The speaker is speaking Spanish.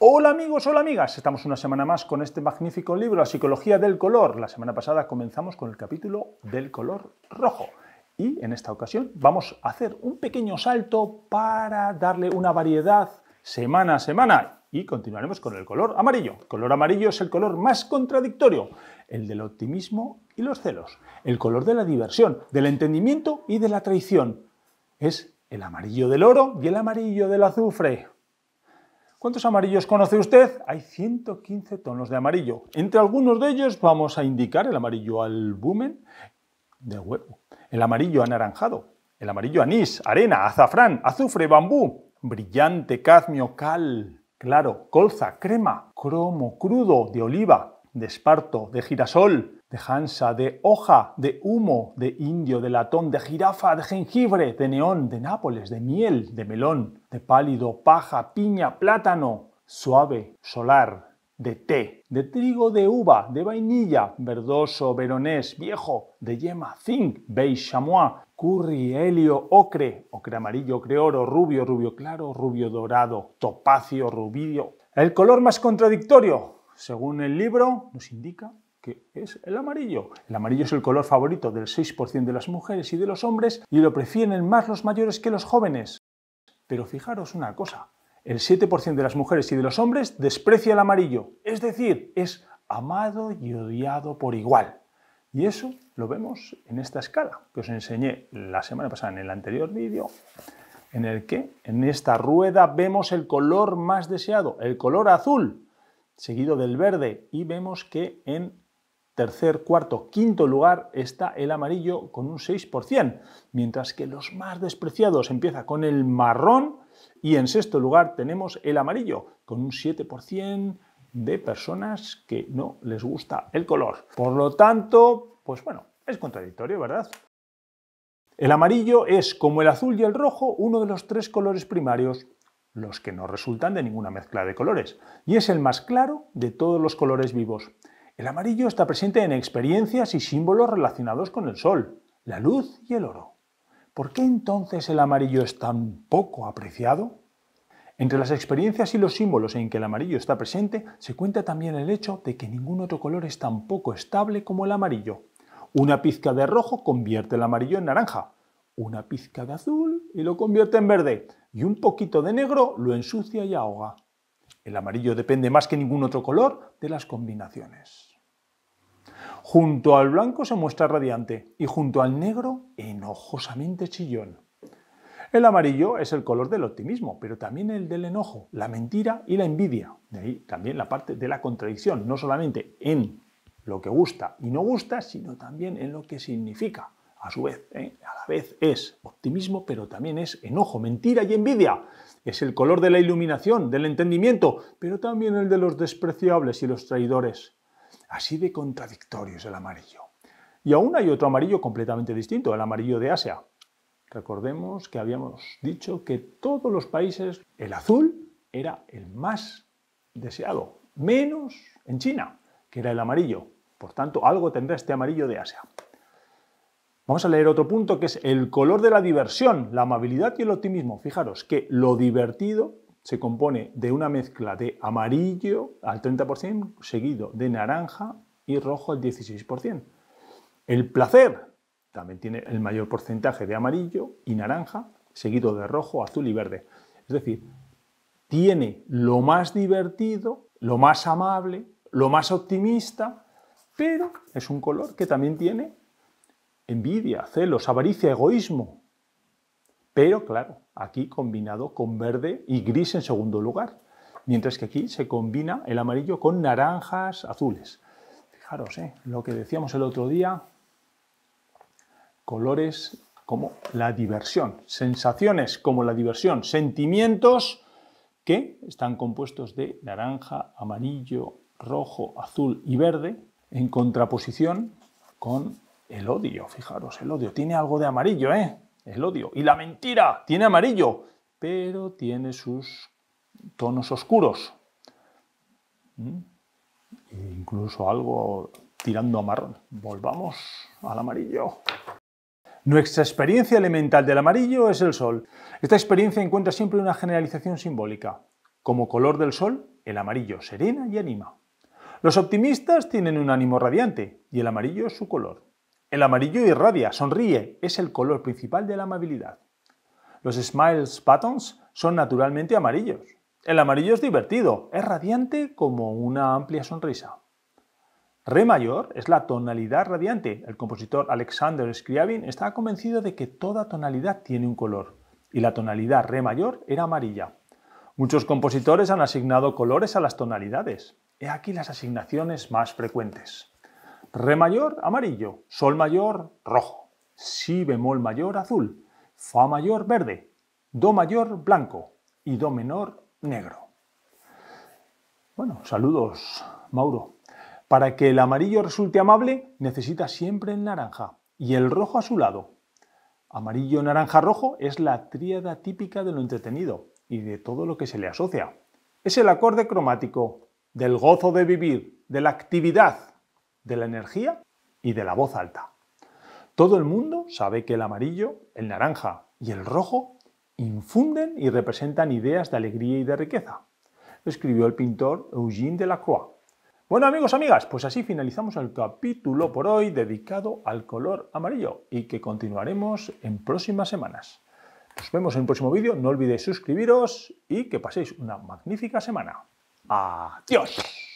Hola amigos, hola amigas, estamos una semana más con este magnífico libro, La psicología del color. La semana pasada comenzamos con el capítulo del color rojo y en esta ocasión vamos a hacer un pequeño salto para darle una variedad semana a semana y continuaremos con el color amarillo. El color amarillo es el color más contradictorio, el del optimismo y los celos, el color de la diversión, del entendimiento y de la traición. Es el amarillo del oro y el amarillo del azufre. ¿Cuántos amarillos conoce usted? Hay 115 tonos de amarillo. Entre algunos de ellos vamos a indicar el amarillo albumen de huevo, el amarillo anaranjado, el amarillo anís, arena, azafrán, azufre, bambú, brillante, cadmio, cal, claro, colza, crema, cromo crudo de oliva, de esparto, de girasol, de hansa, de hoja, de humo, de indio, de latón, de jirafa, de jengibre, de neón, de Nápoles, de miel, de melón, de pálido, paja, piña, plátano, suave, solar, de té, de trigo de uva, de vainilla, verdoso, veronés, viejo, de yema, zinc, beige, chamois, curry, helio, ocre, ocre amarillo, ocre oro, rubio, rubio claro, rubio dorado, topacio, rubidio. El color más contradictorio, según el libro, nos indica que es el amarillo. El amarillo es el color favorito del 6% de las mujeres y de los hombres y lo prefieren más los mayores que los jóvenes. Pero fijaros una cosa, el 7% de las mujeres y de los hombres desprecia el amarillo, es decir, es amado y odiado por igual. Y eso lo vemos en esta escala que os enseñé la semana pasada en el anterior vídeo, en el que en esta rueda vemos el color más deseado, el color azul, seguido del verde, y vemos que en tercer, cuarto, quinto lugar está el amarillo con un 6%, mientras que los más despreciados empieza con el marrón y en sexto lugar tenemos el amarillo con un 7% de personas que no les gusta el color. Por lo tanto, pues bueno, es contradictorio, ¿verdad? El amarillo es, como el azul y el rojo, uno de los tres colores primarios, los que no resultan de ninguna mezcla de colores, y es el más claro de todos los colores vivos. El amarillo está presente en experiencias y símbolos relacionados con el sol, la luz y el oro. ¿Por qué entonces el amarillo es tan poco apreciado? Entre las experiencias y los símbolos en que el amarillo está presente se cuenta también el hecho de que ningún otro color es tan poco estable como el amarillo. Una pizca de rojo convierte el amarillo en naranja, una pizca de azul y lo convierte en verde, y un poquito de negro lo ensucia y ahoga. El amarillo depende más que ningún otro color de las combinaciones. Junto al blanco se muestra radiante y junto al negro enojosamente chillón. El amarillo es el color del optimismo, pero también el del enojo, la mentira y la envidia. De ahí también la parte de la contradicción, no solamente en lo que gusta y no gusta, sino también en lo que significa. A su vez, ¿eh? a la vez es optimismo, pero también es enojo, mentira y envidia. Es el color de la iluminación, del entendimiento, pero también el de los despreciables y los traidores. Así de contradictorio es el amarillo. Y aún hay otro amarillo completamente distinto, el amarillo de Asia. Recordemos que habíamos dicho que todos los países, el azul era el más deseado, menos en China, que era el amarillo. Por tanto, algo tendrá este amarillo de Asia. Vamos a leer otro punto que es el color de la diversión, la amabilidad y el optimismo. Fijaros que lo divertido se compone de una mezcla de amarillo al 30%, seguido de naranja y rojo al 16%. El placer también tiene el mayor porcentaje de amarillo y naranja, seguido de rojo, azul y verde. Es decir, tiene lo más divertido, lo más amable, lo más optimista, pero es un color que también tiene envidia, celos, avaricia, egoísmo, pero claro, aquí combinado con verde y gris en segundo lugar, mientras que aquí se combina el amarillo con naranjas azules. Fijaros, ¿eh? lo que decíamos el otro día, colores como la diversión, sensaciones como la diversión, sentimientos que están compuestos de naranja, amarillo, rojo, azul y verde, en contraposición con el odio, fijaros, el odio tiene algo de amarillo, ¿eh? el odio. Y la mentira tiene amarillo, pero tiene sus tonos oscuros. ¿Mm? E incluso algo tirando a marrón. Volvamos al amarillo. Nuestra experiencia elemental del amarillo es el sol. Esta experiencia encuentra siempre una generalización simbólica. Como color del sol, el amarillo serena y anima. Los optimistas tienen un ánimo radiante y el amarillo es su color. El amarillo irradia, sonríe, es el color principal de la amabilidad. Los Smiles patterns son naturalmente amarillos. El amarillo es divertido, es radiante como una amplia sonrisa. Re mayor es la tonalidad radiante. El compositor Alexander Scriabin estaba convencido de que toda tonalidad tiene un color, y la tonalidad Re mayor era amarilla. Muchos compositores han asignado colores a las tonalidades. He aquí las asignaciones más frecuentes. Re mayor, amarillo. Sol mayor, rojo. Si bemol mayor, azul. Fa mayor, verde. Do mayor, blanco. Y do menor, negro. Bueno, saludos, Mauro. Para que el amarillo resulte amable, necesita siempre el naranja y el rojo a su lado. Amarillo, naranja, rojo es la tríada típica de lo entretenido y de todo lo que se le asocia. Es el acorde cromático del gozo de vivir, de la actividad, de la energía y de la voz alta. Todo el mundo sabe que el amarillo, el naranja y el rojo infunden y representan ideas de alegría y de riqueza, escribió el pintor Eugène Delacroix. Bueno amigos, amigas, pues así finalizamos el capítulo por hoy dedicado al color amarillo y que continuaremos en próximas semanas. Nos vemos en el próximo vídeo, no olvidéis suscribiros y que paséis una magnífica semana. ¡Adiós!